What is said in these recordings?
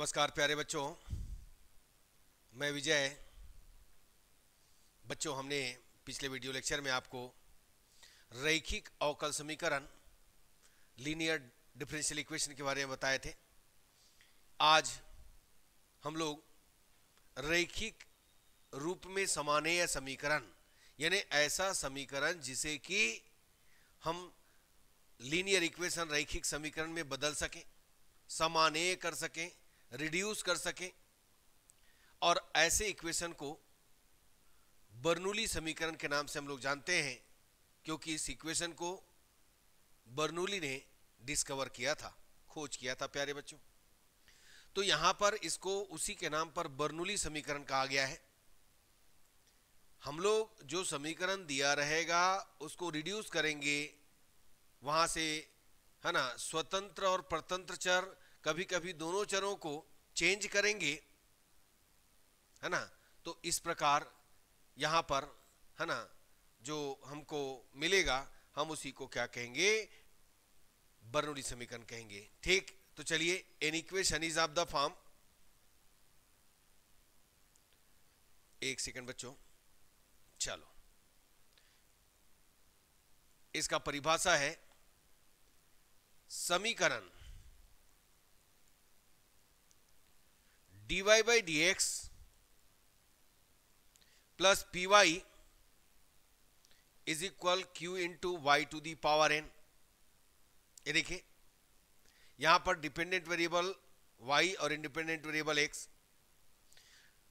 नमस्कार प्यारे बच्चों मैं विजय बच्चों हमने पिछले वीडियो लेक्चर में आपको रैखिक अवकल समीकरण लीनियर डिफरेंशियल इक्वेशन के बारे में बताए थे आज हम लोग रैखिक रूप में समानेय समीकरण यानी ऐसा समीकरण जिसे कि हम लीनियर इक्वेशन रैखिक समीकरण में बदल सकें समानेय कर सकें रिड्यूस कर सकें और ऐसे इक्वेशन को बर्नूली समीकरण के नाम से हम लोग जानते हैं क्योंकि इस इक्वेशन को बर्नूली ने डिस्कवर किया था खोज किया था प्यारे बच्चों तो यहां पर इसको उसी के नाम पर बर्नूली समीकरण कहा गया है हम लोग जो समीकरण दिया रहेगा उसको रिड्यूस करेंगे वहां से है ना स्वतंत्र और प्रतंत्र चर कभी कभी दोनों चरों को चेंज करेंगे है ना तो इस प्रकार यहां पर है ना जो हमको मिलेगा हम उसी को क्या कहेंगे बर्नौली समीकरण कहेंगे ठीक तो चलिए an equation is of the form एक सेकंड बच्चों चलो इसका परिभाषा है समीकरण D Y by D x plus P Y is equal Q to Y to the power N ये देखिए यहां पर डिपेंडेंट वेरिएबल वाई और इंडिपेंडेंट वेरिएबल एक्स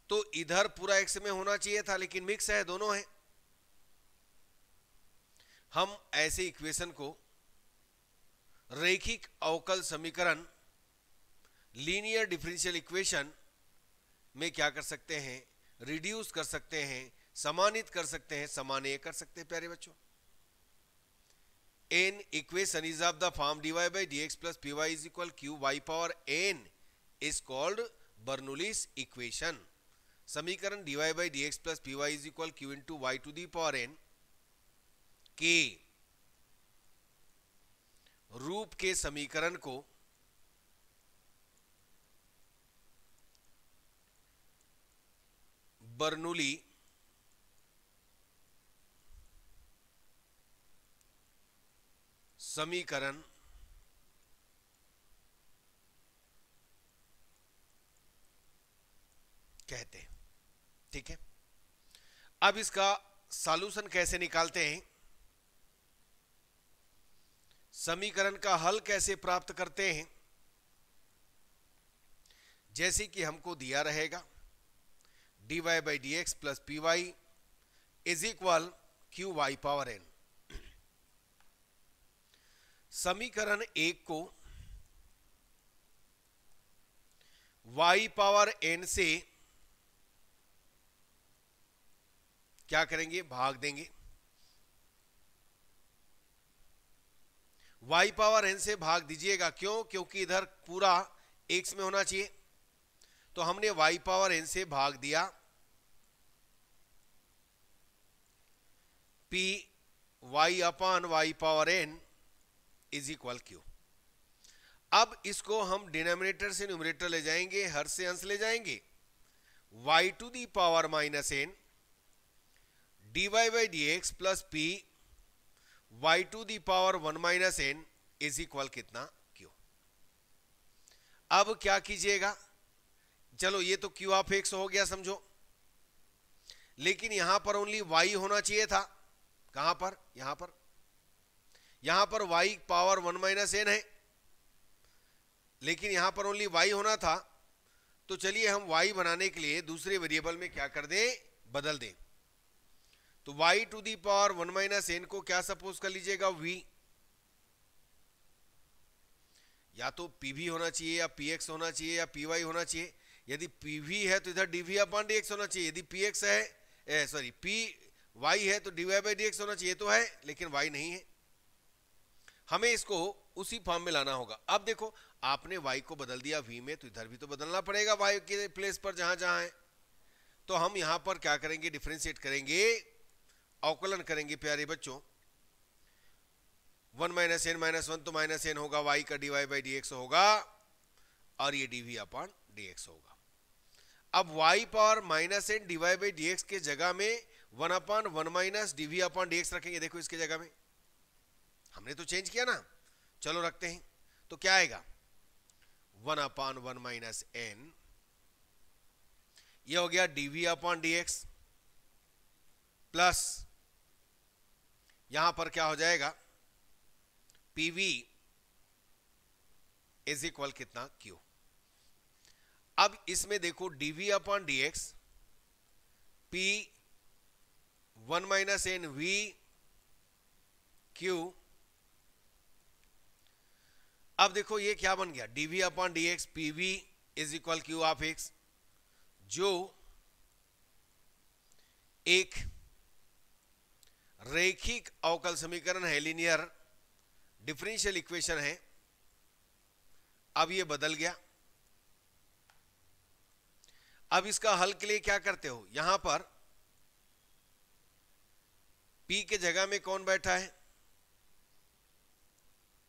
तो इधर पूरा एक्स में होना चाहिए था लेकिन मिक्स है दोनों है हम ऐसे इक्वेशन को रैखिक अवकल समीकरण लीनियर डिफरेंशियल इक्वेशन में क्या कर सकते हैं रिड्यूस कर सकते हैं समानित कर सकते हैं समानीय कर सकते हैं प्यारे बच्चों an equation is of the form D Y by D x plus P Y is equal Q Y power N is called Bernoulli's equation समीकरण D Y by D x plus P Y is equal Q into Y to the power N के रूप के समीकरण को बर्नूली समीकरण कहते हैं ठीक है अब इसका सॉल्यूशन कैसे निकालते हैं समीकरण का हल कैसे प्राप्त करते हैं जैसे कि हमको दिया रहेगा dy by dx plus py is equal qy power n समीकरण एक को y पावर n से क्या करेंगे भाग देंगे y पावर n से भाग दीजिएगा क्यों क्योंकि इधर पूरा x में होना चाहिए तो हमने y पावर n से भाग दिया P y upon Y power N is equal Q अब इसको हम डिनोमिनेटर से न्यूमिनेटर ले जाएंगे हर से अंश ले जाएंगे y to the power minus N D Y by D x plus P Y to the power one minus N is equal कितना क्यू अब क्या कीजिएगा चलो ये तो क्यू ऑफ एक्स हो गया समझो लेकिन यहां पर ओनली वाई होना चाहिए था कहां पर यहां पर यहां पर Y power one minus N है लेकिन यहां पर ओनली वाई होना था तो चलिए हम वाई बनाने के लिए दूसरे वेरिएबल में क्या कर दें बदल दें तो Y to the power one minus N को क्या सपोज कर लीजिएगा वी या तो पीवी होना चाहिए या पीएक्स होना चाहिए या पीवाई होना चाहिए यदि पीवी है तो इधर डीवी अपॉन डीएक्स होना चाहिए यदि पीएक्स है सॉरी पी वाई है तो D Y by D X होना चाहिए तो है लेकिन वाई नहीं है हमें इसको उसी फॉर्म में लाना होगा अब देखो आपने वाई को बदल दिया वी में तो इधर भी तो बदलना पड़ेगा वाई के प्लेस पर जहां जहां है तो हम यहां पर क्या करेंगे डिफ्रेंशिएट करेंगे अवकलन करेंगे प्यारे बच्चों one minus N minus one तो माइनस एन होगा वाई का D Y by D x होगा और ये D we upon D x होगा अब Y power minus N D Y by D x के जगह में one upon one minus D V upon D रखेंगे देखो इसके जगह में हमने तो चेंज किया ना चलो रखते हैं तो क्या आएगा one upon one minus N यह हो गया डीवी अपॉन डीएक्स प्लस यहां पर क्या हो जाएगा पीवी इज इक्वल कितना क्यू अब इसमें देखो D V upon D X P one minus N V Q अब देखो ये क्या बन गया D V upon D X P V is equal Q of X जो एक रेखिक अवकल समीकरण है लीनियर डिफरेंशियल इक्वेशन है अब ये बदल गया अब इसका हल के लिए क्या करते हो यहां पर पी के जगह में कौन बैठा है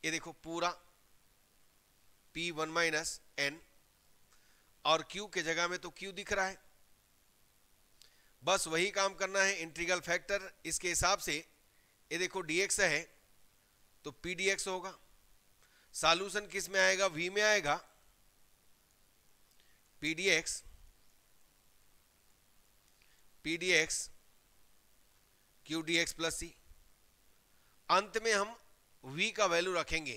ये देखो पूरा पी वन माइनस एन और क्यू के जगह में तो क्यू दिख रहा है बस वही काम करना है इंटीग्रल फैक्टर इसके हिसाब से ये देखो डीएक्स है तो पी डीएक्स होगा सॉल्यूशन किस में आएगा वी में आएगा P D X P D X Q D x plus C अंत में हम v का वैल्यू रखेंगे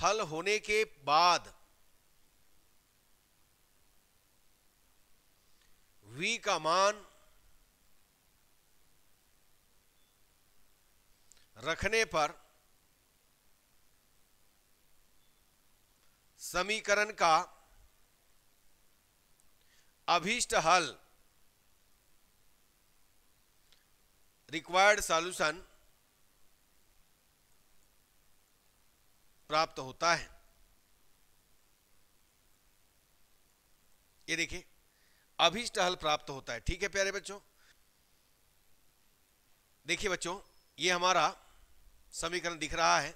हल होने के बाद v का मान रखने पर समीकरण का अभीष्ट हल रिक्वायर्ड सॉल्यूशन प्राप्त होता है ये देखिए अभिष्ट हल प्राप्त होता है ठीक है प्यारे बच्चों देखिए बच्चों ये हमारा समीकरण दिख रहा है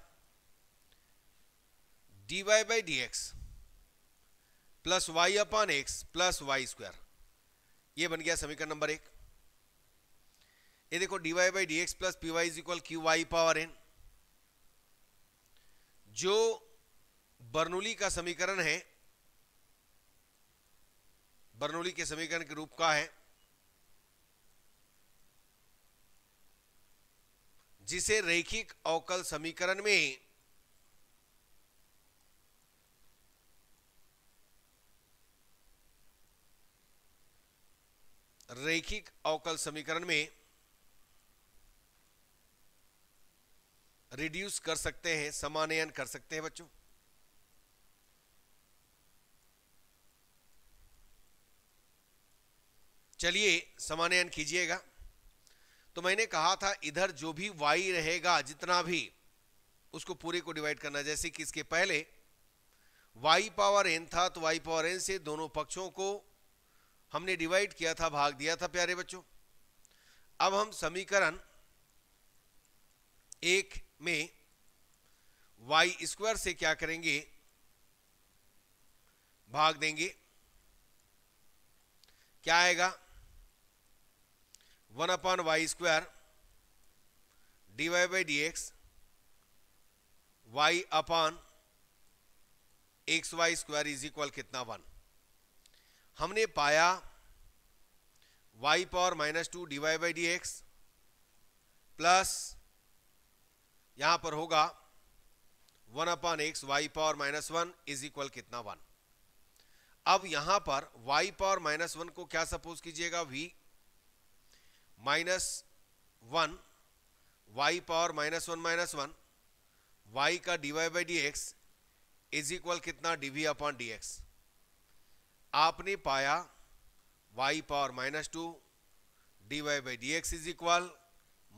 D Y by D x plus Y upon X plus Y square यह बन गया समीकरण नंबर एक ये देखो D Y by D x plus P Y is equal Q Y power N जो बर्नौली का समीकरण है बर्नौली के समीकरण के रूप का है जिसे रैखिक अवकल समीकरण में रैखिक अवकल समीकरण में रिड्यूस कर सकते हैं समानयन कर सकते हैं बच्चों चलिए समानयन कीजिएगा तो मैंने कहा था इधर जो भी वाई रहेगा जितना भी उसको पूरे को डिवाइड करना जैसे कि इसके पहले वाई पावर एन था तो वाई पावर एन से दोनों पक्षों को हमने डिवाइड किया था भाग दिया था प्यारे बच्चों अब हम समीकरण एक में वाई स्क्वायर से क्या करेंगे भाग देंगे क्या आएगा one upon Y square D Y by D X Y upon x Y square is equal कितना वन हमने पाया Y power minus two D Y by D x plus यहां पर होगा one upon x Y power minus one is equal कितना one अब यहां पर वाई पावर माइनस वन को क्या सपोज कीजिएगा V minus one Y power minus one minus one Y का D Y by D x is equal कितना D V upon D X आपने पाया Y power minus two D Y by D x is equal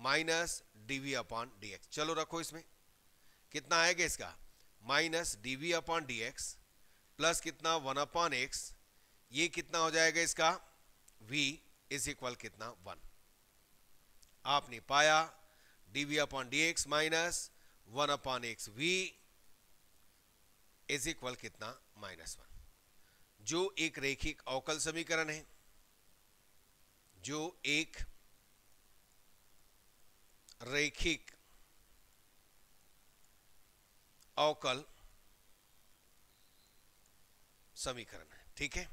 minus D V upon D X चलो रखो इसमें कितना आएगा इसका minus D V upon D X plus कितना वन अपॉन एक्स ये कितना हो जाएगा इसका v इज इक्वल कितना वन आपने पाया DV upon D X minus one upon X we is equal कितना माइनस वन जो एक रेखिक अवकल समीकरण है जो एक रैखिक अवकल समीकरण है ठीक है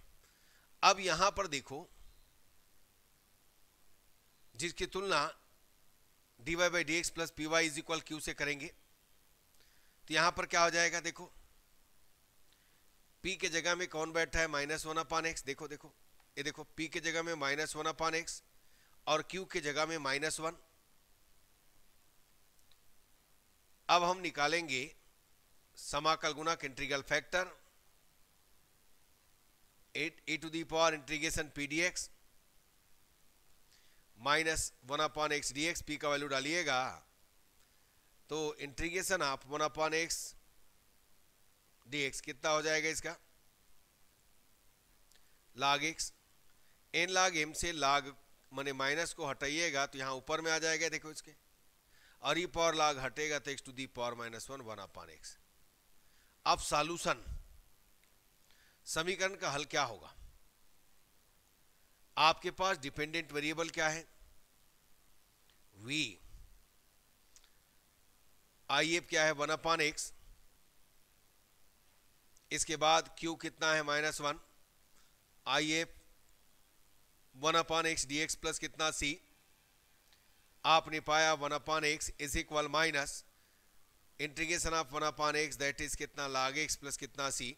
अब यहां पर देखो जिसकी तुलना D Y by D x plus P Y is equal Q से करेंगे तो यहां पर क्या हो जाएगा देखो पी के जगह में कौन बैठा है माइनस वन अपान एक्स देखो देखो ये देखो पी के जगह में माइनस वन अपान एक्स और क्यू के जगह में माइनस वन अब हम निकालेंगे समाकल गुणक integral factor E to the power integration P D x minus one upon x D X P का वैल्यू डालिएगा तो इंट्रीगेशन आप one upon x D X कितना हो जाएगा इसका लाग एक्स एन लाग एम से लाग माने माइनस को हटाइएगा तो यहाँ ऊपर में आ जाएगा देखो इसके और ये पावर लाग हटेगा तो X to the power minus one one upon X अब सॉल्यूशन समीकरण का हल क्या होगा आपके पास डिपेंडेंट वेरिएबल क्या है वी आई एफ क्या है वन अपान एक्स इसके बाद क्यू कितना है minus one I F one upon X D x plus कितना सी आपने पाया one upon X is equal minus integration of one upon X that is कितना लाग एक्स प्लस कितना c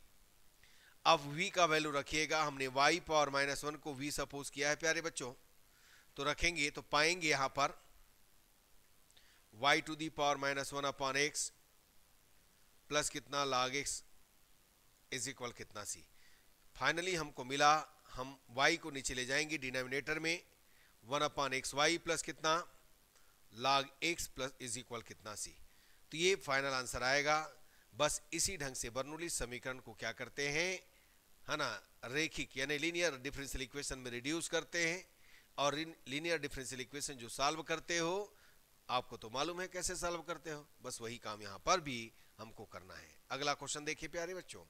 अब वी का वैल्यू रखिएगा हमने वाई पावर माइनस वन को वी सपोज किया है प्यारे बच्चों तो रखेंगे तो पाएंगे यहाँ पर Y to the power minus one upon X plus कितना लाग एक्स इज इक्वल कितना सी फाइनली हमको मिला हम वाई को नीचे ले जाएंगे डिनोमिनेटर में one upon x Y plus कितना log x plus is equal कितना सी तो ये फाइनल आंसर आएगा बस इसी ढंग से बर्नूली समीकरण को क्या करते हैं है ना रेखिक यानी लीनियर डिफरेंशियल इक्वेशन में रिड्यूस करते हैं और लीनियर डिफरेंशियल इक्वेशन जो सॉल्व करते हो आपको तो मालूम है कैसे सॉल्व करते हो बस वही काम यहां पर भी हमको करना है अगला क्वेश्चन देखिए प्यारे बच्चों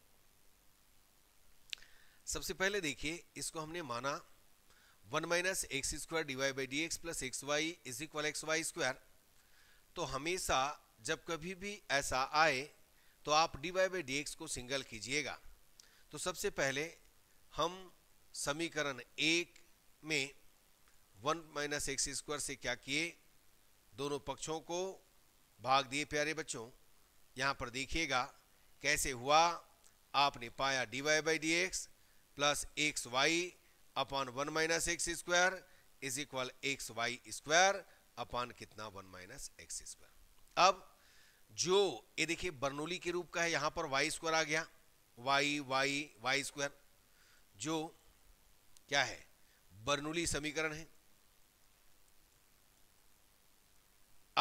सबसे पहले देखिए इसको हमने माना one minus x square divide by D x plus x Y is equal x Y square तो हमेशा जब कभी भी ऐसा आए तो आप D Y by D X को सिंगल कीजिएगा तो सबसे पहले हम समीकरण एक में वन माइनस एक्स स्क्वायर से क्या किए दोनों पक्षों को भाग दिए प्यारे बच्चों यहाँ पर देखिएगा कैसे हुआ आपने पाया d Y by D x plus x Y upon one minus x square is equal x Y square upon कितना वन माइनस एक्स स्क्वायर अब जो ये देखिए बर्नोली के रूप का है यहां पर वाई स्क्वायर आ गया वाई वाई वाई स्क्वायर जो क्या है बर्नोली समीकरण है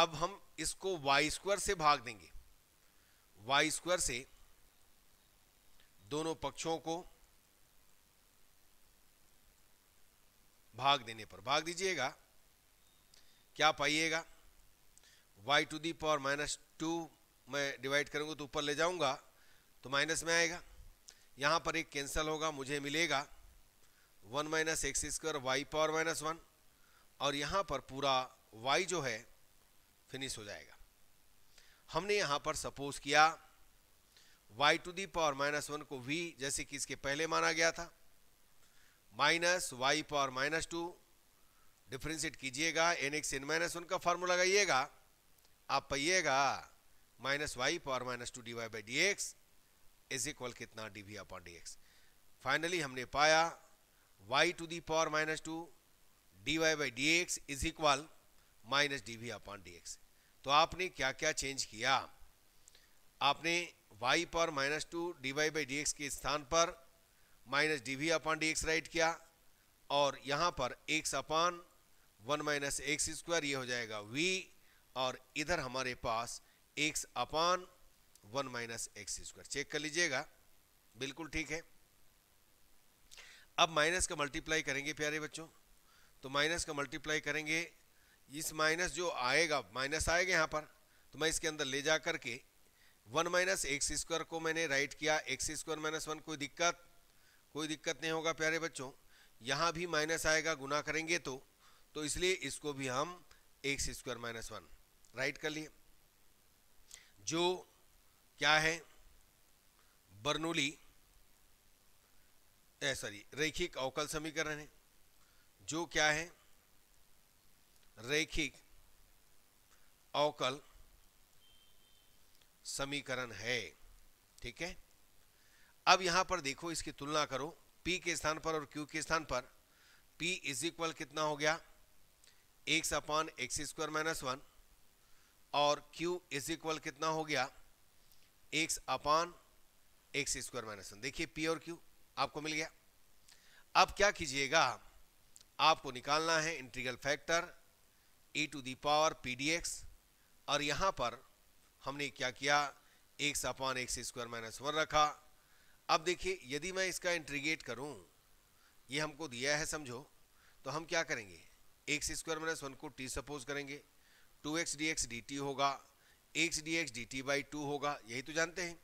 अब हम इसको वाई स्क्वायर से भाग देंगे वाई स्क्वायर से दोनों पक्षों को भाग देने पर भाग दीजिएगा क्या पाइएगा y to the power minus two मैं डिवाइड करूंगा तो ऊपर ले जाऊंगा तो माइनस में आएगा यहाँ पर एक कैंसिल होगा मुझे मिलेगा one minus x square y power minus one और यहाँ पर पूरा वाई जो है फिनिश हो जाएगा हमने यहाँ पर सपोज किया y to the power minus one को वी जैसे कि इसके पहले माना गया था minus y power minus two differentiate कीजिएगा n x n minus one का फॉर्मूला लगाइएगा आप पाइएगा minus y power minus two D Y by D x is equal कितना d we upon D x finally हमने पाया y to the power minus two D Y by D x is equal minus d we upon D x तो आपने क्या क्या change किया आपने y power minus two D Y by D x के स्थान पर minus d we upon D x write किया और यहाँ पर x upon one minus x square ये हो जाएगा वी और इधर हमारे पास x upon one minus x square check कर लीजिएगा बिल्कुल ठीक है अब माइनस का मल्टीप्लाई करेंगे प्यारे बच्चों तो माइनस का मल्टीप्लाई करेंगे इस माइनस जो आएगा माइनस आएगा यहाँ पर तो मैं इसके अंदर ले जा करके वन माइनस एक्स स्क्वायर को मैंने राइट किया एक्स स्क्वायर माइनस वन कोई दिक्कत कोई दिक्कत नहीं होगा प्यारे बच्चों यहाँ भी माइनस आएगा गुना करेंगे तो तो इसलिए इसको भी हम x square minus one write कर लिए जो क्या है बर्नूली सॉरी रैखिक अवकल समीकरण है जो क्या है रैखिक अवकल समीकरण है ठीक है अब यहां पर देखो इसकी तुलना करो P के स्थान पर और Q के स्थान पर P इज इक्वल कितना हो गया x upon x square minus one और Q इज इक्वल कितना हो गया x upon x square minus one देखिए P और Q आपको मिल गया अब क्या कीजिएगा आपको निकालना है integral factor e to the power p D x और यहाँ पर हमने क्या किया x upon x square minus one रखा अब देखिए यदि मैं इसका इंट्रीगेट करूं ये हमको दिया है समझो तो हम क्या करेंगे एक्स स्क्वायर माइनस वन को टी सपोज करेंगे two x D x d t होगा x D x d t by two होगा यही तो जानते हैं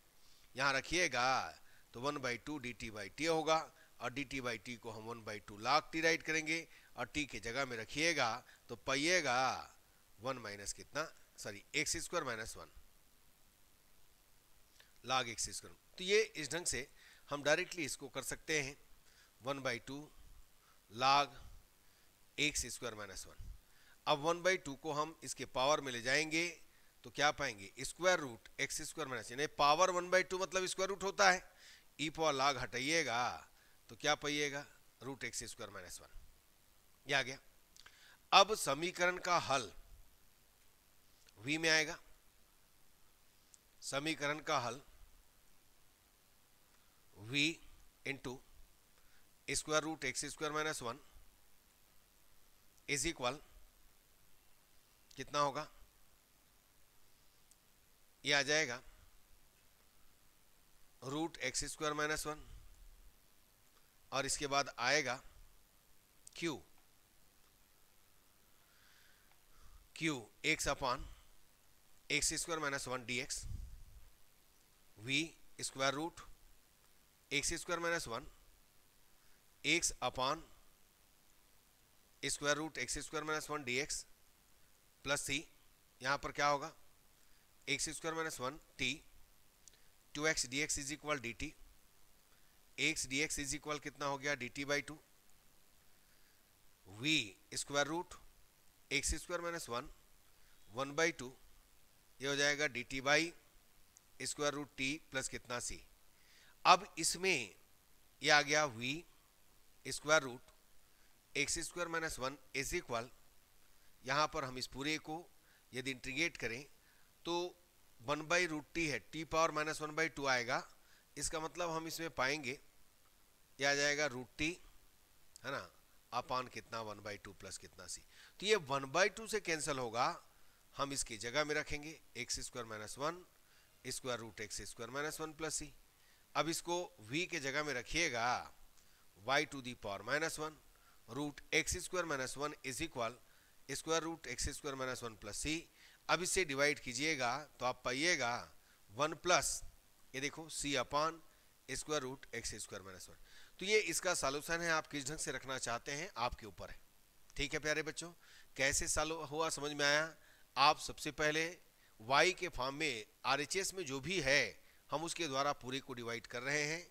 यहाँ रखिएगा तो one by two d t by t होगा और डी टी बाई टी को हम one by two log t write करेंगे और टी के जगह में रखिएगा तो पाइएगा वन माइनस कितना sorry x square minus one log excess square तो ये इस ढंग से हम डायरेक्टली इसको कर सकते हैं one by two log x square minus one अब वन बाई टू को हम इसके पावर में ले जाएंगे तो क्या पाएंगे square root x square minus यानी पावर वन बाई टू मतलब स्क्वायर रूट होता है ई पावर लाग हटाइएगा तो क्या पाइएगा root x square minus one ये आ गया अब समीकरण का हल वी में आएगा समीकरण का हल v into square root x square minus one is equal कितना होगा ये आ जाएगा root x square minus one और इसके बाद आएगा q q x upon x square minus one d x v square root x square minus one x upon square root x square minus one d x plus c यहाँ पर क्या होगा x square minus one t two x D x is equal d t x D x is equal कितना हो गया d t by two v square root x square minus one one by two ये हो जाएगा d t by square root t plus कितना c अब इसमें ये आ गया v square root x square minus one is equal यहाँ पर हम इस पूरे को यदि इंटीग्रेट करें तो वन बाई रूट टी है t power minus one by two आएगा इसका मतलब हम इसमें पाएंगे यह आ जाएगा रूट टी है ना अपान कितना वन बाई टू प्लस कितना सी तो ये वन बाई टू से कैंसिल होगा हम इसकी जगह में रखेंगे x square minus one square root x square minus one plus c अब इसको v के जगह में रखिएगा y to the power minus one root x square minus one is equal square root x square minus one plus c अब इसे divide कीजिएगा तो आप पाइएगा वन प्लस ये देखो c upon square root x square minus one तो ये इसका सॉल्यूशन है आप किस ढंग से रखना चाहते हैं आपके ऊपर है ठीक है प्यारे बच्चों कैसे साल हुआ समझ में आया आप सबसे पहले y के फॉर्म में आर में जो भी है हम उसके द्वारा पूरे को डिवाइड कर रहे हैं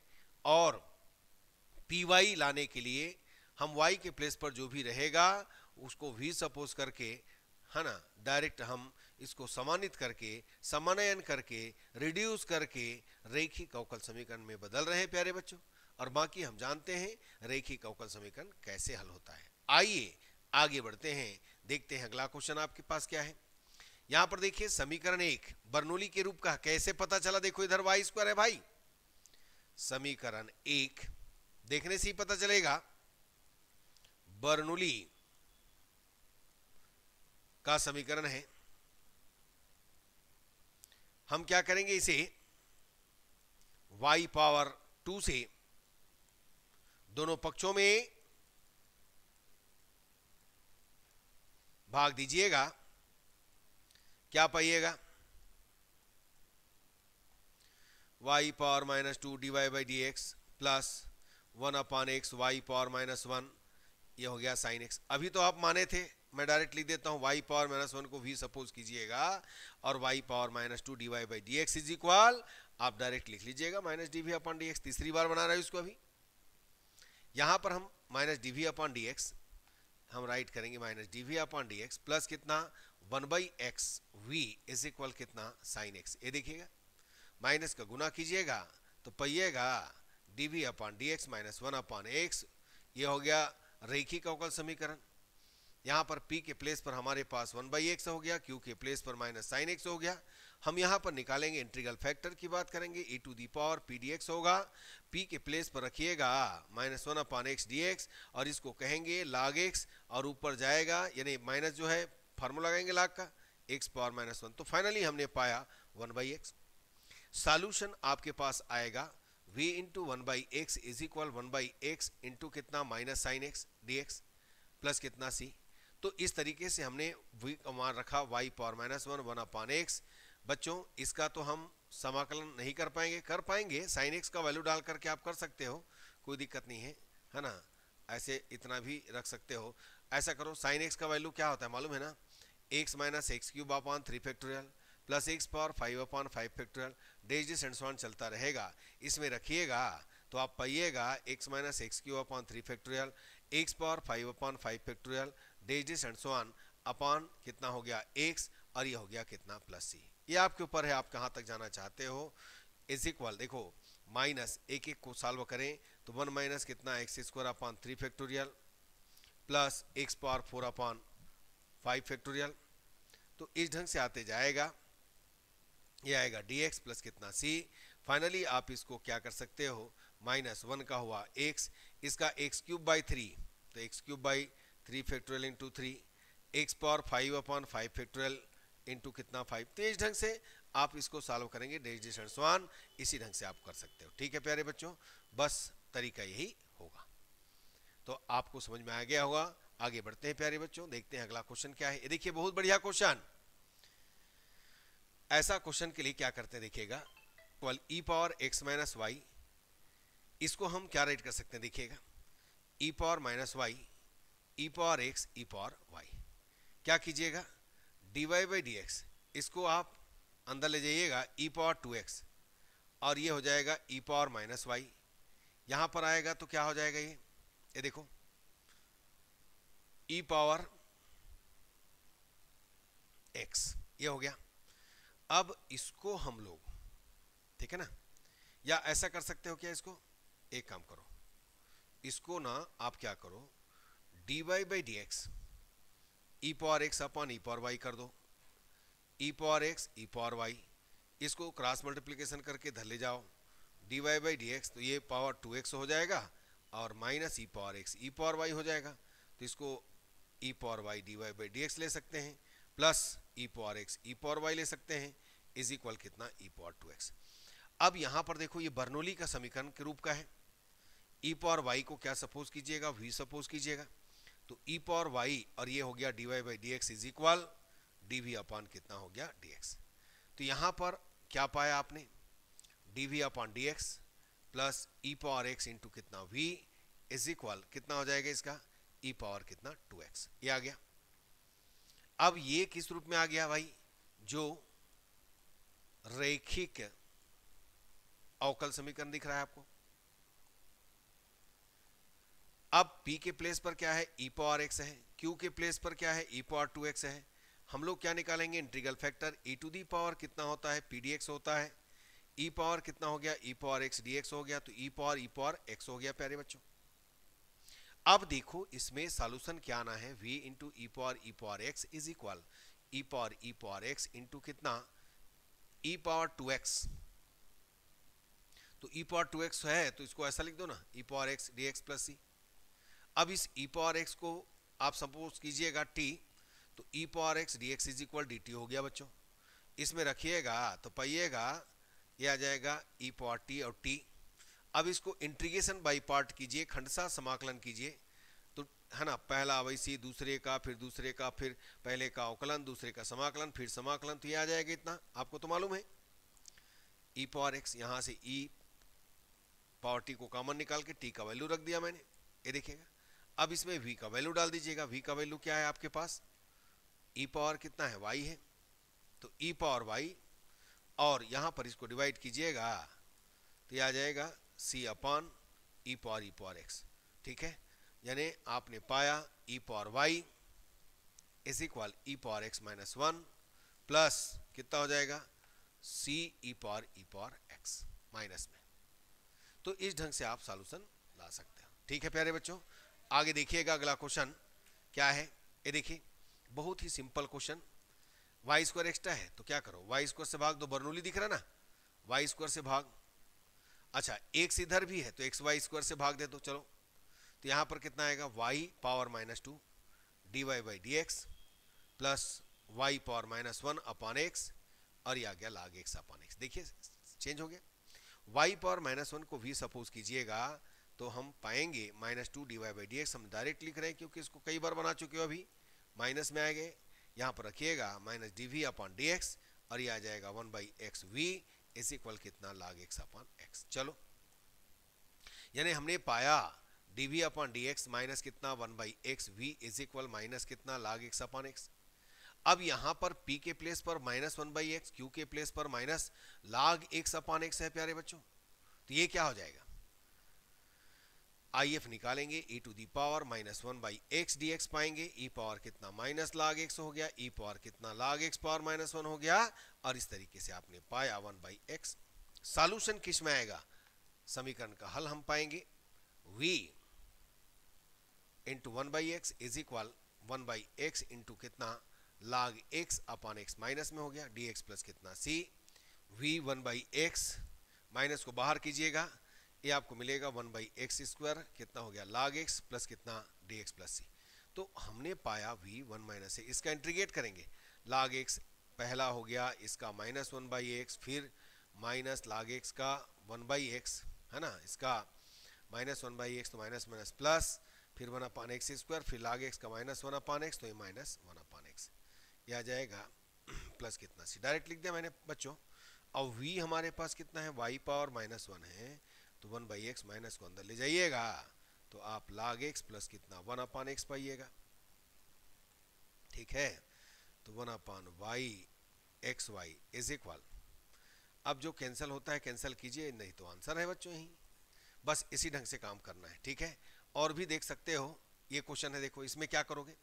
और पी वाई लाने के लिए हम वाई के प्लेस पर जो भी रहेगा उसको भी सपोज करके है ना डायरेक्ट हम इसको समानित करके समानयन करके रिड्यूस करके रेखी कौकल समीकरण में बदल रहे हैं प्यारे बच्चों और बाकी हम जानते हैं रेखी कौकल समीकरण कैसे हल होता है आइए आगे बढ़ते हैं देखते हैं अगला क्वेश्चन आपके पास क्या है यहां पर देखिए समीकरण एक बर्नोली के रूप का कैसे पता चला देखो इधर वाई स्क्वायर है भाई समीकरण एक देखने से ही पता चलेगा बर्नोली का समीकरण है हम क्या करेंगे इसे y पावर टू से दोनों पक्षों में भाग दीजिएगा क्या पाइएगा y power minus two D Y by D x plus one upon x Y power minus one ये हो गया साइन एक्स अभी तो आप माने थे मैं डायरेक्ट लिख देता हूँ वाई पावर माइनस वन को भी सपोज कीजिएगा और y power minus two D Y by D x is equal आप डायरेक्ट लिख लीजिएगा minus d we upon D x तीसरी बार बना रहे हैं उसको अभी यहाँ पर हम minus d we upon D x हम राइट करेंगे minus d we upon D x plus कितना one by x we is equal कितना साइन एक्स ये देखिएगा माइनस का गुना कीजिएगा तो पहिएगा d we upon D x minus one upon x ये हो गया रेखी का अवकल समीकरण यहाँ पर पी के प्लेस पर हमारे पास वन बाई एक्स हो गया क्यू के प्लेस पर माइनस साइन एक्स हो गया हम यहाँ पर निकालेंगे इंट्रीगल फैक्टर की बात करेंगे e to the power p D x होगा पी के प्लेस पर रखिएगा minus one upon x D x और इसको कहेंगे लाग एक्स और ऊपर जाएगा यानी माइनस जो है फार्मूला लगाएंगे लाख का एक्स पावर माइनस वन तो फाइनली हमने पाया वन बाई एक्स सॉल्यूशन आपके पास आएगा v into one by x is equal one by x into कितना minus sine x D x plus कितना c तो इस तरीके से हमने v मान रखा y power minus one one upon x बच्चों इसका तो हम समाकलन नहीं कर पाएंगे कर पाएंगे साइन एक्स का वैल्यू डाल करके आप कर सकते हो कोई दिक्कत नहीं है है ना ऐसे इतना भी रख सकते हो ऐसा करो साइन एक्स का वैल्यू क्या होता है मालूम है ना x minus x cube upon three factorial plus x power five upon five factorial डेज डिस एंड सोन चलता रहेगा इसमें रखिएगा तो आप पाइएगा x minus x cube upon three factorial x power five upon five factorial डेज डिस एंड सोन अपॉन कितना हो गया एक्स और ये हो गया कितना प्लस सी ये आपके ऊपर है आप कहाँ तक जाना चाहते हो इज इक्वल देखो माइनस एक एक को सॉल्व करें तो वन माइनस कितना x square upon three factorial plus x power four upon five factorial तो इस ढंग से आते जाएगा ये आएगा डी एक्स प्लस कितना सी फाइनली आप इसको क्या कर सकते हो माइनस वन का हुआ एक्स इसका एक्स क्यूब बाई थ्री तो x cube by three factorial into three x power five upon five factorial into कितना फाइव तो इस ढंग से आप इसको सॉल्व करेंगे डेजिशन स्वान इसी ढंग से आप कर सकते हो ठीक है प्यारे बच्चों बस तरीका यही होगा तो आपको समझ में आ गया होगा आगे बढ़ते हैं प्यारे बच्चों देखते हैं अगला क्वेश्चन क्या है देखिए बहुत बढ़िया क्वेश्चन ऐसा क्वेश्चन के लिए क्या करते हैं देखिएगा equal e power x minus y इसको हम क्या राइट कर सकते हैं देखिएगा e power minus y e power x e power y क्या कीजिएगा d Y by D x इसको आप अंदर ले जाइएगा ई पावर टू एक्स और ये हो जाएगा ई पावर माइनस वाई यहाँ पर आएगा तो क्या हो जाएगा ये ये देखो e पावर एक्स ये हो गया अब इसको हम लोग ठीक है ना या ऐसा कर सकते हो क्या इसको एक काम करो इसको ना आप क्या करो d Y by D x e power x upon e power y कर दो e power x e power y इसको क्रॉस मल्टीप्लीकेशन करके धर ले जाओ d Y by D x तो ये पावर टू एक्स हो जाएगा और minus e power x e power y हो जाएगा तो इसको e power y d Y by D x ले सकते हैं प्लस ई पॉर एक्स ई पॉर वाई ले सकते हैं इज इक्वल कितना ई पॉर टू एक्स अब यहाँ पर देखो ये बर्नोली का समीकरण के रूप का है ई पॉर वाई को क्या सपोज कीजिएगा वी सपोज कीजिएगा तो ई पॉर वाई और ये हो गया d Y by D x is equal d we upon कितना हो गया डी एक्स तो यहाँ पर क्या पाया आपने d we upon D x plus e power x into कितना वी इज इक्वल कितना हो जाएगा इसका ई e पावर कितना टू एक्स ये आ गया अब ये किस रूप में आ गया भाई जो रेखिक अवकल समीकरण दिख रहा है आपको अब p के प्लेस पर क्या है e पावर x है q के प्लेस पर क्या है e पावर टू एक्स है हम लोग क्या निकालेंगे integral factor e to the power कितना होता है पी डी एक्स होता है e पावर कितना हो गया e पावर x dx हो गया तो e power e power x हो गया प्यारे बच्चों अब देखो इसमें सॉल्यूशन क्या आना है v into e power e power x is equal e power e power x into कितना ई पावर टू एक्स तो ई पावर टू एक्स है तो इसको ऐसा लिख दो ना e power x D x plus c अब इस ई पावर एक्स को आप सपोज कीजिएगा टी तो e power x D x is equal d t हो गया बच्चों इसमें रखिएगा तो पाइएगा ये आ जाएगा ई पावर टी और टी अब इसको इंट्रीगेशन बाई पार्ट कीजिए खंडसा समाकलन कीजिए तो है ना पहला अवैसी दूसरे का फिर दूसरे का फिर पहले का अवकलन दूसरे का समाकलन फिर समाकलन तो ये आ जाएगा इतना आपको तो मालूम है ई पावर एक्स यहाँ से ई पावर टी को कॉमन निकाल के टी का वैल्यू रख दिया मैंने ये देखिएगा अब इसमें वी का वैल्यू डाल दीजिएगा वी का वैल्यू क्या है आपके पास ई e पावर कितना है वाई है तो ई पावर वाई और यहाँ पर इसको डिवाइड कीजिएगा तो ये आ जाएगा c upon e power e power x ठीक है यानी आपने पाया e power y is equal e power x minus one plus कितना हो जाएगा c e power e power x minus में तो इस ढंग से आप सॉल्यूशन ला सकते हो ठीक है प्यारे बच्चों आगे देखिएगा अगला क्वेश्चन क्या है ये देखिए बहुत ही simple question y square extra है तो क्या करो वाई स्क्वायर से भाग दो बर्नूली दिख रहा ना वाई स्क्वायर से भाग अच्छा एक्स इधर भी है तो एक्स वाई स्क्वायर से भाग दे दो चलो तो यहाँ पर कितना आएगा y power minus two D Y by D x plus y power minus one upon x और यह आ गया लाग एक्स अपॉन एक्स देखिए चेंज हो गया वाई पावर माइनस वन को भी सपोज कीजिएगा तो हम पाएंगे minus two D Y by D x हम डायरेक्ट लिख रहे हैं क्योंकि इसको कई बार बना चुके हो अभी माइनस में आ गए यहाँ पर रखिएगा minus d we upon D x और यह आ जाएगा one by x we is equal कितना लाग एक्स अपॉन एक्स चलो यानी हमने पाया d we upon D x minus कितना one by x we is equal minus कितना लाग एक्स अपॉन एक्स अब यहां पर p के प्लेस पर minus one by x q के प्लेस पर minus log x upon x है प्यारे बच्चों तो ये क्या हो जाएगा आई एफ निकालेंगे e to the power minus one by x D x पाएंगे ई e पावर कितना माइनस लाग एक्स हो गया ई e पावर कितना log x power minus one हो गया और इस तरीके से आपने पाया वन बाई एक्स सॉल्यूशन किस में आएगा समीकरण का हल हम पाएंगे v into one by x is equal one by x into कितना log x upon x minus में हो गया डी एक्स प्लस कितना c v one by x minus को बाहर कीजिएगा ये आपको मिलेगा वन बाई एक्स स्क्वायर कितना हो गया लाग एक्स प्लस कितना डी एक्स प्लस सी तो हमने पाया वी वन माइनस ए इसका इंट्रीगेट करेंगे लाग एक्स पहला हो गया इसका माइनस वन बाई एक्स फिर माइनस लाग एक्स का वन बाई एक्स है ना इसका माइनस वन बाई एक्स तो माइनस माइनस प्लस फिर वन अपान एक्स स्क्वायर फिर लाग एक्स का माइनस वन अपान एक्स तो ये माइनस वन अपान एक्स ये आ जाएगा प्लस कितना सी डायरेक्ट लिख दिया मैंने बच्चों अब वी हमारे पास कितना है वाई पावर माइनस वन है तो वन बाई एक्स माइनस को अंदर ले जाइएगा तो आप लाग एक्स प्लस कितना वन अपान एक्स पाइएगा ठीक है तो one upon y x Y is equal अब जो कैंसिल होता है कैंसिल कीजिए नहीं तो आंसर है बच्चों ही बस इसी ढंग से काम करना है ठीक है और भी देख सकते हो ये क्वेश्चन है देखो इसमें क्या करोगे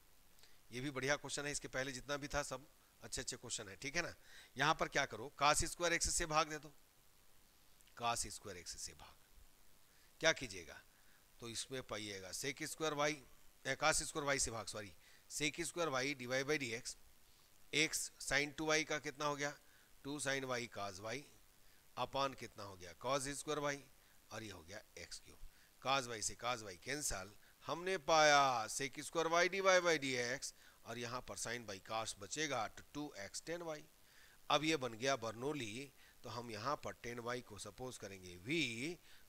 ये भी बढ़िया क्वेश्चन है इसके पहले जितना भी था सब अच्छे अच्छे क्वेश्चन है ठीक है ना यहाँ पर क्या करो कास स्क्वायर एक्स से भाग दे दो कास स्क्वायर एक्स से भाग क्या कीजिएगा तो इसमें पाइएगा सेक स्क्वायर वाई एकाश स्क्वायर वाई से भाग sorry sec square y divide by D x x sine two y का कितना हो गया two sine y cos y upon कितना हो गया कॉज स्क्वायर वाई और ये हो गया एक्स क्यूब काज वाई से काज वाई कैंसल हमने पाया sec square y divide by D x और यहाँ पर साइन बाई काश बचेगा टू एक्स टेन वाई अब ये बन गया बर्नोली तो हम यहाँ पर टेन वाई को सपोज करेंगे वी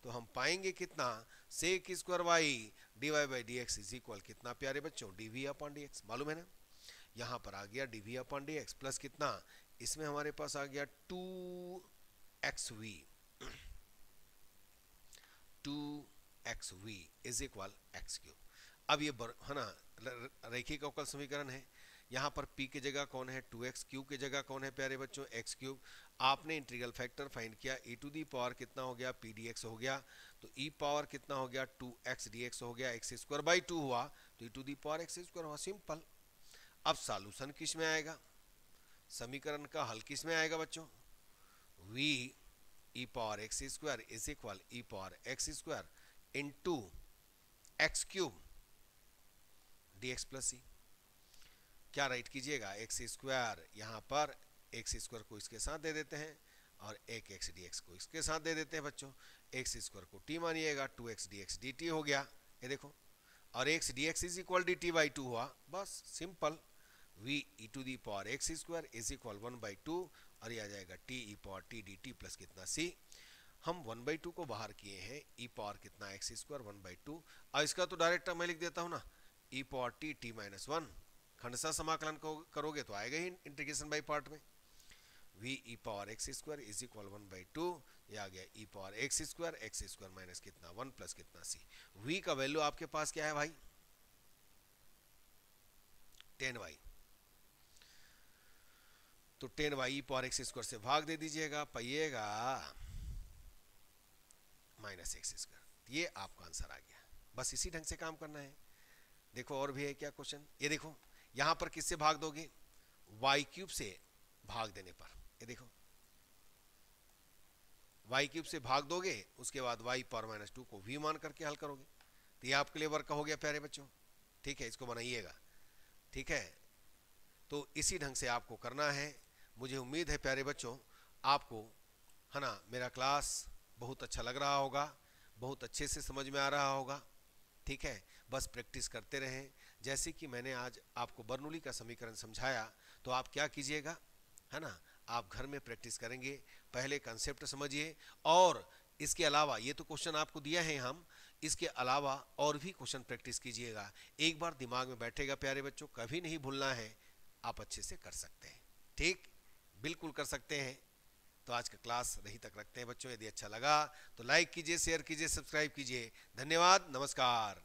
तो हम पाएंगे कितना sec square y d Y by D x is equal कितना प्यारे बच्चों d we upon D x मालूम है ना यहाँ पर आ गया d we upon D x plus कितना इसमें हमारे पास आ गया two x v two x we is equal x cube अब ये है ना रेखी का समीकरण है यहाँ पर पी की जगह कौन है टू एक्स क्यूब की जगह कौन है प्यारे बच्चों एक्स क्यूब आपने इंटीग्रल फैक्टर फाइंड किया ई टू दी पावर कितना हो गया पी डी एक्स हो गया तो ई e पावर कितना हो गया टू एक्स डी एक्स हो गया एक्स स्क्वायर बाई टू हुआ तो e to the power x square हुआ सिंपल अब सॉल्यूशन किस में आएगा समीकरण का हल किस में आएगा बच्चों v e power x square is equal e power x square into x cube d x plus c क्या राइट कीजिएगा एक्स स्क्वायर यहाँ पर एक्स स्क्वायर को इसके साथ दे देते हैं और एक एक्स डी एक्स को इसके साथ दे देते हैं बच्चों एक्स स्क्वायर को टी मानिएगा two x D x d t हो गया ये देखो और x D x is equal d t by two हुआ बस simple v e to the power x square is equal one by two और यह आ जाएगा t e power t d t plus कितना सी हम वन बाई टू को बाहर किए हैं ई e पावर कितना x square one by two और इसका तो डायरेक्ट मैं लिख देता हूँ ना e power t t minus one हंडसा समाकलन को करोगे तो आएगा ही इंटीग्रेशन बाई पार्ट में v e power x square is equal one by two ये आ गया e power x square x square minus कितना वन प्लस कितना सी वी का वैल्यू आपके पास क्या है भाई टेन वाई तो tan y power x square से भाग दे दीजिएगा पाइएगा माइनस एक्स स्क्वायर ये आपका आंसर आ गया बस इसी ढंग से काम करना है देखो और भी है क्या क्वेश्चन ये देखो यहां पर किससे भाग दोगे वाई क्यूब से भाग देने पर ये देखो वाई क्यूब से भाग दोगे उसके बाद वाई पावर माइनस टू को वी मान करके हल करोगे तो ये आपके लिए वर्क हो गया प्यारे बच्चों ठीक है इसको बनाइएगा ठीक है तो इसी ढंग से आपको करना है मुझे उम्मीद है प्यारे बच्चों आपको है ना मेरा क्लास बहुत अच्छा लग रहा होगा बहुत अच्छे से समझ में आ रहा होगा ठीक है बस प्रैक्टिस करते रहें जैसे कि मैंने आज आपको बर्नुली का समीकरण समझाया तो आप क्या कीजिएगा है ना आप घर में प्रैक्टिस करेंगे पहले कंसेप्ट समझिए और इसके अलावा ये तो क्वेश्चन आपको दिया है हम इसके अलावा और भी क्वेश्चन प्रैक्टिस कीजिएगा एक बार दिमाग में बैठेगा प्यारे बच्चों कभी नहीं भूलना है आप अच्छे से कर सकते हैं ठीक बिल्कुल कर सकते हैं तो आज का क्लास रही तक रखते हैं बच्चों यदि अच्छा लगा तो लाइक कीजिए शेयर कीजिए सब्सक्राइब कीजिए धन्यवाद नमस्कार